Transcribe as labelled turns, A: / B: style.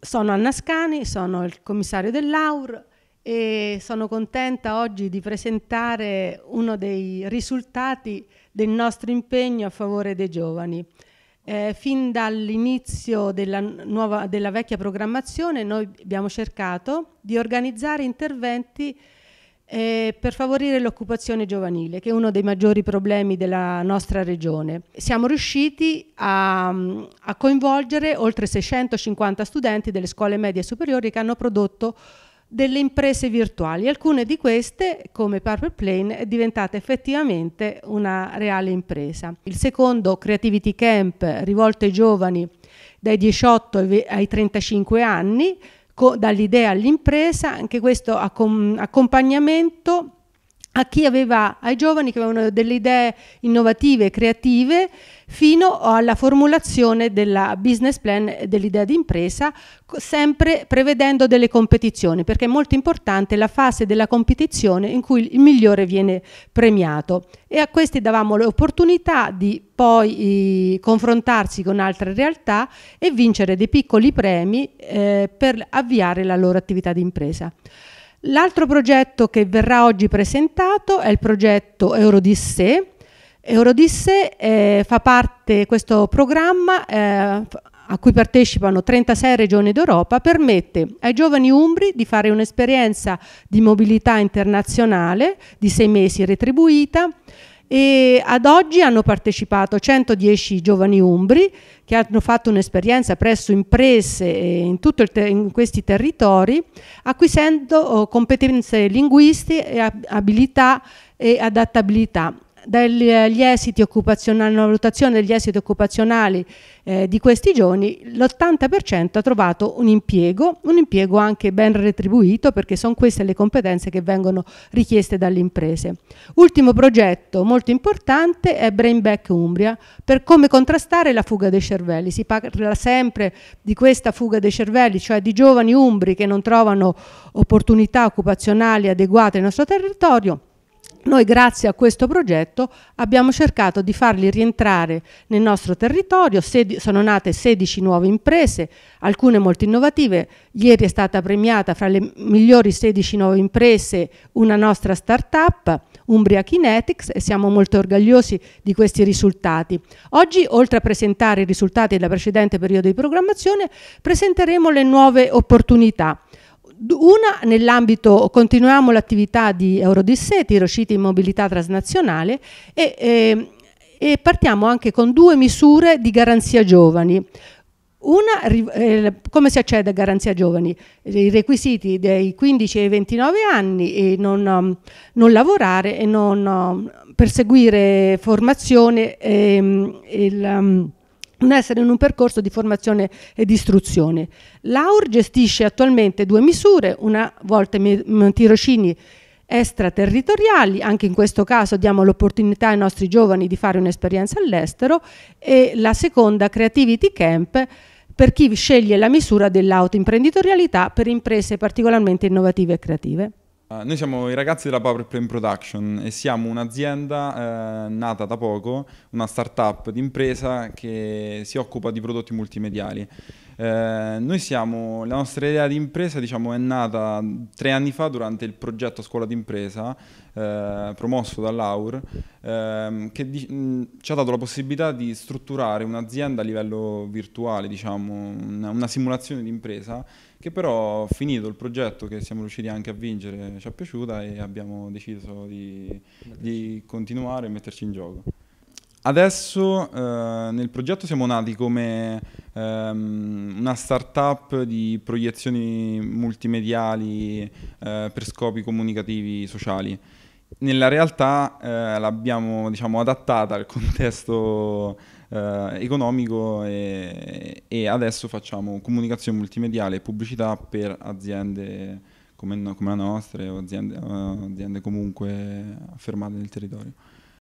A: sono Anna Scani, sono il commissario dell'AUR e sono contenta oggi di presentare uno dei risultati del nostro impegno a favore dei giovani. Eh, fin dall'inizio della, della vecchia programmazione noi abbiamo cercato di organizzare interventi eh, per favorire l'occupazione giovanile, che è uno dei maggiori problemi della nostra regione. Siamo riusciti a, a coinvolgere oltre 650 studenti delle scuole medie e superiori che hanno prodotto delle imprese virtuali. Alcune di queste, come Purple Plane, è diventata effettivamente una reale impresa. Il secondo Creativity Camp rivolto ai giovani dai 18 ai 35 anni dall'idea all'impresa, anche questo accompagnamento a chi Aveva, ai giovani che avevano delle idee innovative, creative, fino alla formulazione della business plan dell'idea di impresa, sempre prevedendo delle competizioni, perché è molto importante la fase della competizione in cui il migliore viene premiato. E a questi davamo l'opportunità di poi eh, confrontarsi con altre realtà e vincere dei piccoli premi eh, per avviare la loro attività di impresa. L'altro progetto che verrà oggi presentato è il progetto Eurodisse. Eurodissee eh, fa parte, questo programma eh, a cui partecipano 36 regioni d'Europa, permette ai giovani umbri di fare un'esperienza di mobilità internazionale di sei mesi retribuita, e ad oggi hanno partecipato 110 giovani umbri che hanno fatto un'esperienza presso imprese in, te in questi territori acquisendo oh, competenze linguistiche, abilità e adattabilità dagli eh, esiti occupazionali, una valutazione degli esiti occupazionali eh, di questi giovani, l'80% ha trovato un impiego, un impiego anche ben retribuito perché sono queste le competenze che vengono richieste dalle imprese. Ultimo progetto molto importante è Brain Back Umbria per come contrastare la fuga dei cervelli. Si parla sempre di questa fuga dei cervelli, cioè di giovani umbri che non trovano opportunità occupazionali adeguate nel nostro territorio noi grazie a questo progetto abbiamo cercato di farli rientrare nel nostro territorio, sono nate 16 nuove imprese, alcune molto innovative, ieri è stata premiata fra le migliori 16 nuove imprese una nostra start-up, Umbria Kinetics, e siamo molto orgogliosi di questi risultati. Oggi, oltre a presentare i risultati del precedente periodo di programmazione, presenteremo le nuove opportunità. Una nell'ambito, continuiamo l'attività di Eurodissee, tirociti in mobilità transnazionale e, e, ehm, e, partiamo anche con due misure di garanzia giovani. Una, eh, come si accede a garanzia giovani? I requisiti dei 15 ai 29 anni e non, non lavorare e non perseguire formazione e, ehm, il, un essere in un percorso di formazione e di istruzione. L'AUR gestisce attualmente due misure, una volta mm, tirocini extraterritoriali, anche in questo caso diamo l'opportunità ai nostri giovani di fare un'esperienza all'estero e la seconda Creativity Camp per chi sceglie la misura dell'autoimprenditorialità per imprese particolarmente innovative e creative.
B: Eh, noi siamo i ragazzi della Power Plane Production e siamo un'azienda eh, nata da poco, una start-up di impresa che si occupa di prodotti multimediali. Eh, noi siamo, la nostra idea di impresa diciamo, è nata tre anni fa durante il progetto Scuola d'impresa eh, promosso dall'AUR eh, che di, mh, mm, ci ha dato la possibilità di strutturare un'azienda a livello virtuale, diciamo, una, una simulazione di impresa che però finito il progetto che siamo riusciti anche a vincere ci è piaciuta e abbiamo deciso di, di continuare e metterci in gioco. Adesso eh, nel progetto siamo nati come ehm, una startup di proiezioni multimediali eh, per scopi comunicativi sociali. Nella realtà eh, l'abbiamo diciamo, adattata al contesto eh, economico e, e, adesso facciamo comunicazione multimediale e pubblicità per aziende come, come la nostra o aziende, eh, aziende comunque affermate nel territorio.